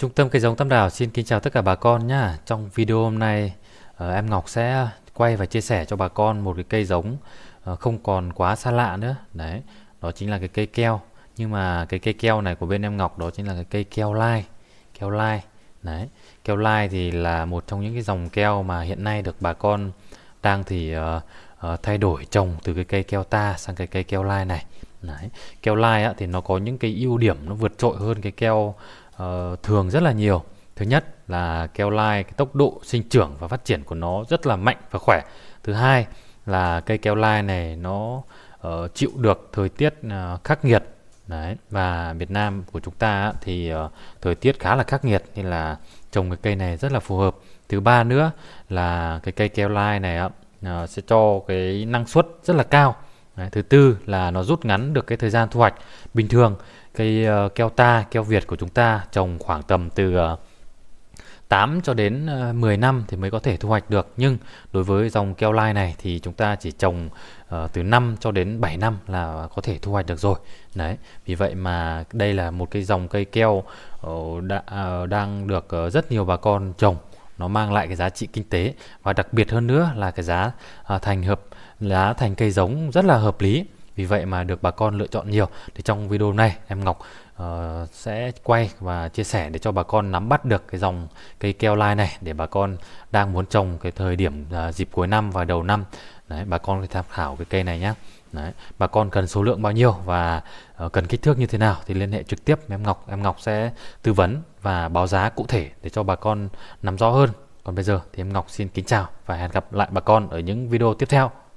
Trung tâm cây giống Tam Đảo xin kính chào tất cả bà con nhá. Trong video hôm nay ờ, em Ngọc sẽ quay và chia sẻ cho bà con một cái cây giống ờ, không còn quá xa lạ nữa. Đấy, đó chính là cái cây keo. Nhưng mà cái cây keo này của bên em Ngọc đó chính là cái cây keo lai. Keo lai. Đấy, keo lai thì là một trong những cái dòng keo mà hiện nay được bà con đang thì uh, uh, thay đổi trồng từ cái cây keo ta sang cái cây keo lai này. Đấy. Keo lai á, thì nó có những cái ưu điểm nó vượt trội hơn cái keo Ờ, thường rất là nhiều thứ nhất là keo lai cái tốc độ sinh trưởng và phát triển của nó rất là mạnh và khỏe thứ hai là cây keo lai này nó uh, chịu được thời tiết uh, khắc nghiệt Đấy, và Việt Nam của chúng ta thì uh, thời tiết khá là khắc nghiệt nên là trồng cái cây này rất là phù hợp. Thứ ba nữa là cái cây keo lai này uh, sẽ cho cái năng suất rất là cao Đấy, thứ tư là nó rút ngắn được cái thời gian thu hoạch bình thường cây uh, ờ, keo ta keo việt của chúng ta trồng khoảng tầm từ uh, ờ, 8 cho đến 10 ờ, năm thì mới có thể thu hoạch được nhưng đối với dòng keo lai này thì chúng ta chỉ trồng uh, từ 5 cho đến 7 năm là có thể thu hoạch được rồi đấy vì vậy mà đây là một cái dòng cây keo uh, đã, uh, đang được uh, rất nhiều bà con trồng nó mang lại cái giá trị kinh tế và đặc biệt hơn nữa là cái giá à, thành hợp giá thành cây giống rất là hợp lý vì vậy mà được bà con lựa chọn nhiều thì trong video này em Ngọc uh, sẽ quay và chia sẻ để cho bà con nắm bắt được cái dòng cây keo lai này để bà con đang muốn trồng cái thời điểm uh, dịp cuối năm và đầu năm Đấy, bà con có tham khảo cái cây này nhé Đấy, bà con cần số lượng bao nhiêu và ờ, cần kích thước như thế nào thì liên hệ trực tiếp với em Ngọc. Em Ngọc sẽ tư vấn và báo giá cụ thể để cho bà con nắm rõ hơn. Còn bây giờ thì em Ngọc xin kính chào và hẹn gặp lại bà con ở những video tiếp theo.